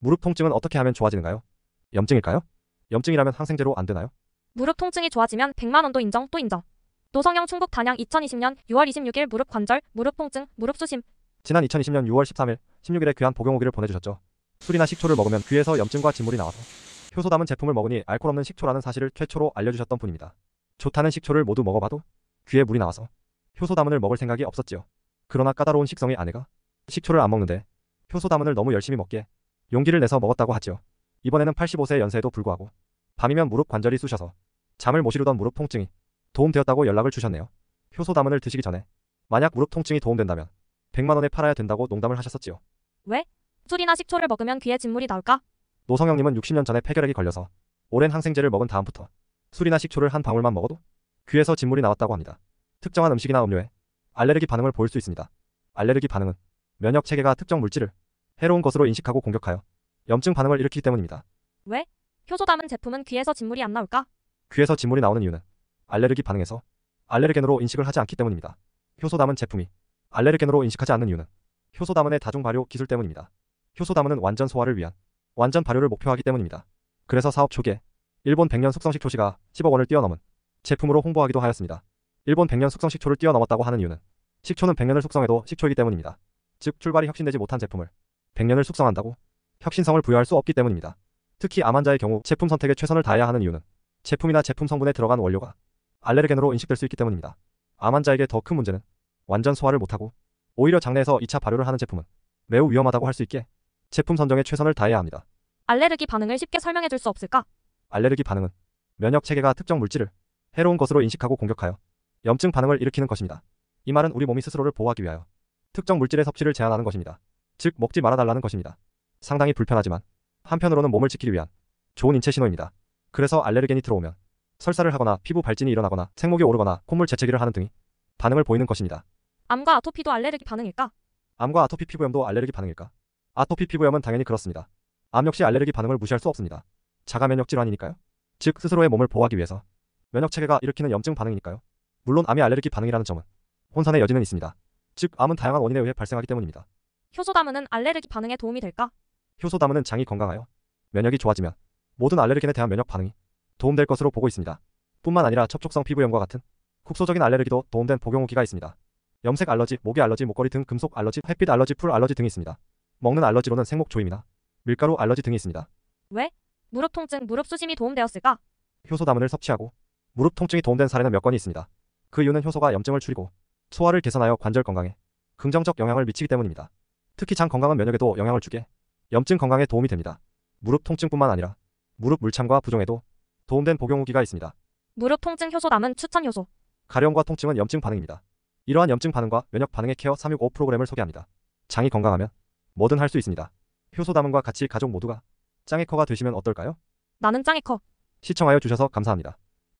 무릎 통증은 어떻게 하면 좋아지는가요? 염증일까요? 염증이라면 항생제로 안 되나요? 무릎 통증이 좋아지면 100만 원도 인정 또 인정. 노성영 충북 단양 2020년 6월 26일 무릎 관절, 무릎 통증, 무릎 수심. 지난 2020년 6월 13일, 16일에 귀한 복용 후기를 보내주셨죠. 술이나 식초를 먹으면 귀에서 염증과 진물이 나와서 효소 담은 제품을 먹으니 알코올 없는 식초라는 사실을 최초로 알려주셨던 분입니다. 좋다는 식초를 모두 먹어봐도 귀에 물이 나와서 효소 담은을 먹을 생각이 없었지요. 그러나 까다로운 식성의 아내가 식초를 안 먹는데 효소 담은을 너무 열심히 먹기에 용기를 내서 먹었다고 하지요. 이번에는 85세 연세에도 불구하고 밤이면 무릎 관절이 쑤셔서 잠을 못 이루던 무릎 통증이 도움되었다고 연락을 주셨네요. 효소 담은을 드시기 전에 만약 무릎 통증이 도움된다면 100만원에 팔아야 된다고 농담을 하셨었지요. 왜? 술이나 식초를 먹으면 귀에 진물이 나올까? 노성형님은 60년 전에 폐결핵이 걸려서 오랜 항생제를 먹은 다음부터 술이나 식초를 한 방울만 먹어도 귀에서 진물이 나왔다고 합니다. 특정한 음식이나 음료에 알레르기 반응을 보일 수 있습니다. 알레르기 반응은 면역 체계가 특정 물질을 해로운 것으로 인식하고 공격하여 염증 반응을 일으키기 때문입니다. 왜? 효소 담은 제품은 귀에서 진물이 안 나올까? 귀에서 진물이 나오는 이유는 알레르기 반응에서 알레르겐으로 인식을 하지 않기 때문입니다. 효소 담은 제품이 알레르겐으로 인식하지 않는 이유는 효소 담은의 다중 발효 기술 때문입니다. 효소 담은은 완전 소화를 위한 완전 발효를 목표하기 때문입니다. 그래서 사업 초기에 일본 백년 숙성식 초시가 10억 원을 뛰어넘은 제품으로 홍보하기도 하였습니다. 일본 백년 숙성 식초를 뛰어넘었다고 하는 이유는 식초는 백년을 숙성해도 식초이기 때문입니다. 즉 출발이 혁신되지 못한 제품을 100년을 숙성한다고 혁신성을 부여할 수 없기 때문입니다. 특히 암 환자의 경우 제품 선택에 최선을 다해야 하는 이유는 제품이나 제품 성분에 들어간 원료가 알레르겐으로 인식될 수 있기 때문입니다. 암 환자에게 더 큰 문제는 완전 소화를 못하고 오히려 장내에서 2차 발효를 하는 제품은 매우 위험하다고 할 수 있게 제품 선정에 최선을 다해야 합니다. 알레르기 반응을 쉽게 설명해 줄 수 없을까? 알레르기 반응은 면역 체계가 특정 물질을 해로운 것으로 인식하고 공격하여 염증 반응을 일으키는 것입니다. 이 말은 우리 몸이 스스로를 보호하기 위하여 특정 물질의 섭취를 제한하는 것입니다. 즉 먹지 말아달라는 것입니다. 상당히 불편하지만 한편으로는 몸을 지키기 위한 좋은 인체 신호입니다. 그래서 알레르겐이 들어오면 설사를 하거나 피부 발진이 일어나거나 생목이 오르거나 콧물 재채기를 하는 등의 반응을 보이는 것입니다. 암과 아토피도 알레르기 반응일까? 암과 아토피 피부염도 알레르기 반응일까? 아토피 피부염은 당연히 그렇습니다. 암 역시 알레르기 반응을 무시할 수 없습니다. 자가 면역 질환이니까요. 즉 스스로의 몸을 보호하기 위해서 면역 체계가 일으키는 염증 반응이니까요. 물론 암이 알레르기 반응이라는 점은 혼선의 여지는 있습니다. 즉 암은 다양한 원인에 의해 발생하기 때문입니다. 효소다무는 알레르기 반응에 도움이 될까? 효소다무는 장이 건강하여 면역이 좋아지면 모든 알레르겐에 대한 면역 반응이 도움될 것으로 보고 있습니다. 뿐만 아니라 접촉성 피부염과 같은 국소적인 알레르기도 도움된 복용 후기가 있습니다. 염색 알러지, 모기 알러지, 목걸이 등 금속 알러지, 햇빛 알러지, 풀 알러지 등이 있습니다. 먹는 알러지로는 생목 조임이나 밀가루 알러지 등이 있습니다. 왜? 무릎 통증, 무릎 수심이 도움되었을까? 효소다문을 섭취하고 무릎 통증이 도움된 사례는 몇 건이 있습니다. 그 이유는 효소가 염증을 줄이고 소화를 개선하여 관절 건강에 긍정적 영향을 미치기 때문입니다. 특히 장 건강한 면역에도 영향을 주게 염증 건강에 도움이 됩니다. 무릎 통증뿐만 아니라 무릎 물창과 부종에도 도움된 복용 후기가 있습니다. 무릎 통증 효소 남은 추천 효소 가려움과 통증은 염증 반응입니다. 이러한 염증 반응과 면역 반응의 케어 365 프로그램을 소개합니다. 장이 건강하면 뭐든 할 수 있습니다. 효소 담음과 같이 가족 모두가 짱이커가 되시면 어떨까요? 나는 짱이커 시청하여 주셔서 감사합니다.